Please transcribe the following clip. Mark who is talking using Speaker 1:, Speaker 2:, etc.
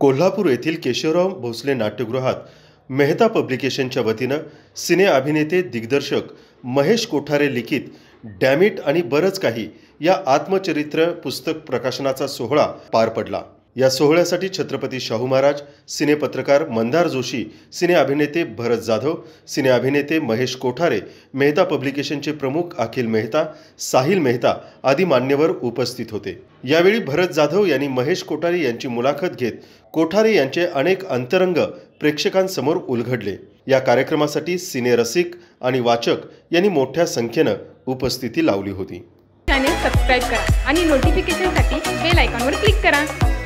Speaker 1: कोल्हापूर येथील केशवराव भोसले नाट्यगृहात मेहता पब्लिकेशनच्या वतीनं सिने अभिनेते दिग्दर्शक महेश कोठारे लिखित डॅमिट आणि बरंच काही या आत्मचरित्र पुस्तक प्रकाशनाचा सोहळा पार पडला या सोहळ्यासाठी छत्रपती शाहू महाराज सिनेपत्रकार मंदार जोशी सिने अभिनेते भरत जाधव सिने अभिनेते महेश कोठारे मेहता पब्लिकेशनचे प्रमुख अखिल मेहता साहिल मेहता आदी मान्यवर उपस्थित होते यावेळी भरत जाधव यांनी महेश कोठारे यांची मुलाखत घेत कोठारे यांचे अनेक अंतरंग प्रेक्षकांसमोर उलघडले या कार्यक्रमासाठी सिने रसिक आणि वाचक यांनी मोठ्या संख्येनं उपस्थिती लावली होती
Speaker 2: चॅनेल
Speaker 3: सबस्क्राईब करा आणि नोटिफिकेशनसाठी बेल आयकॉनवर क्लिक करा